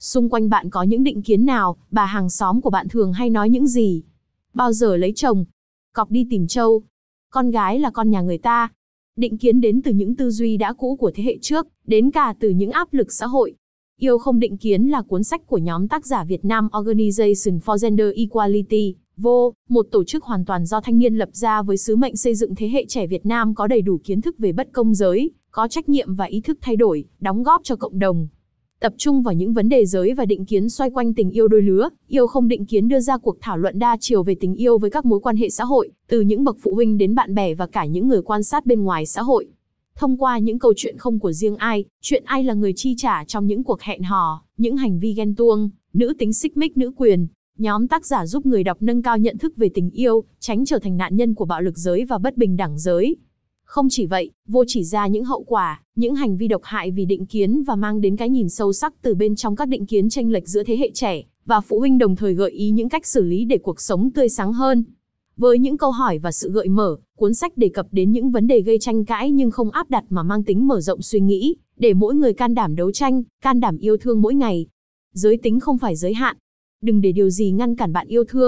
Xung quanh bạn có những định kiến nào, bà hàng xóm của bạn thường hay nói những gì? Bao giờ lấy chồng? Cọc đi tìm châu. Con gái là con nhà người ta. Định kiến đến từ những tư duy đã cũ của thế hệ trước, đến cả từ những áp lực xã hội. Yêu không định kiến là cuốn sách của nhóm tác giả Việt Nam Organization for Gender Equality, VO, một tổ chức hoàn toàn do thanh niên lập ra với sứ mệnh xây dựng thế hệ trẻ Việt Nam có đầy đủ kiến thức về bất công giới, có trách nhiệm và ý thức thay đổi, đóng góp cho cộng đồng tập trung vào những vấn đề giới và định kiến xoay quanh tình yêu đôi lứa, yêu không định kiến đưa ra cuộc thảo luận đa chiều về tình yêu với các mối quan hệ xã hội, từ những bậc phụ huynh đến bạn bè và cả những người quan sát bên ngoài xã hội. Thông qua những câu chuyện không của riêng ai, chuyện ai là người chi trả trong những cuộc hẹn hò, những hành vi ghen tuông, nữ tính xích mích nữ quyền, nhóm tác giả giúp người đọc nâng cao nhận thức về tình yêu, tránh trở thành nạn nhân của bạo lực giới và bất bình đẳng giới. Không chỉ vậy, vô chỉ ra những hậu quả, những hành vi độc hại vì định kiến và mang đến cái nhìn sâu sắc từ bên trong các định kiến tranh lệch giữa thế hệ trẻ và phụ huynh đồng thời gợi ý những cách xử lý để cuộc sống tươi sáng hơn. Với những câu hỏi và sự gợi mở, cuốn sách đề cập đến những vấn đề gây tranh cãi nhưng không áp đặt mà mang tính mở rộng suy nghĩ, để mỗi người can đảm đấu tranh, can đảm yêu thương mỗi ngày. Giới tính không phải giới hạn. Đừng để điều gì ngăn cản bạn yêu thương.